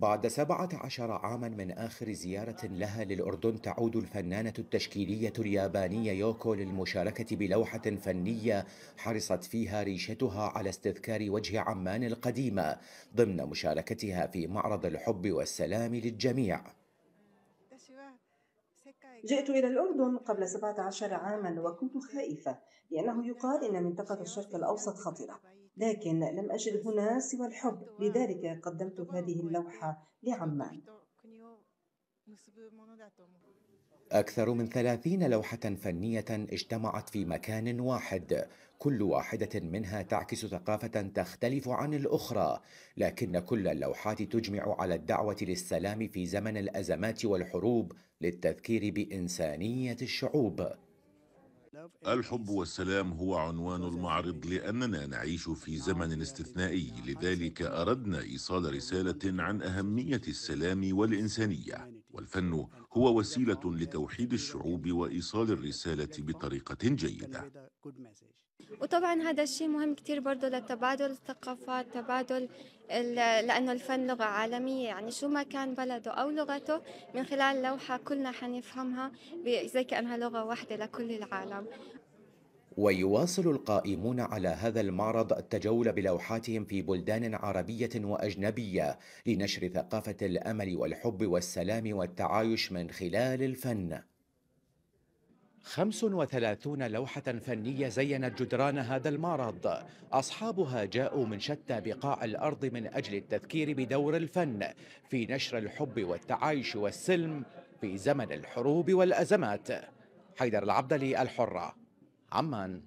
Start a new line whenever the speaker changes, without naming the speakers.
بعد 17 عاما من آخر زيارة لها للأردن تعود الفنانة التشكيلية اليابانية يوكو للمشاركة بلوحة فنية حرصت فيها ريشتها على استذكار وجه عمان القديمة ضمن مشاركتها في معرض الحب والسلام للجميع
جئت إلى الأردن قبل 17 عاما وكنت خائفة لأنه يقال إن منطقة الشرق الأوسط خطرة لكن لم أجد هنا سوى الحب لذلك قدمت هذه اللوحة لعمان
أكثر من ثلاثين لوحة فنية اجتمعت في مكان واحد كل واحدة منها تعكس ثقافة تختلف عن الأخرى لكن كل اللوحات تجمع على الدعوة للسلام في زمن الأزمات والحروب للتذكير بإنسانية الشعوب
الحب والسلام هو عنوان المعرض لأننا نعيش في نعم، زمن استثنائي لذلك أردنا إيصال رسالة عن أهمية السلام والإنسانية يعني والفن هو وسيلة لتوحيد الشعوب وإيصال الرسالة بطريقة جيدة
وطبعا هذا الشيء مهم كثير برضه لتبادل الثقافات تبادل لأنه الفن لغة عالمية يعني شو ما كان بلده أو لغته من خلال لوحة كلنا حنفهمها زي كأنها لغة واحدة لكل العالم
ويواصل القائمون على هذا المعرض التجول بلوحاتهم في بلدان عربية وأجنبية لنشر ثقافة الأمل والحب والسلام والتعايش من خلال الفن 35 لوحة فنية زينت جدران هذا المعرض أصحابها جاءوا من شتى بقاع الأرض من أجل التذكير بدور الفن في نشر الحب والتعايش والسلم في زمن الحروب والأزمات حيدر العبدلي الحرة I'm on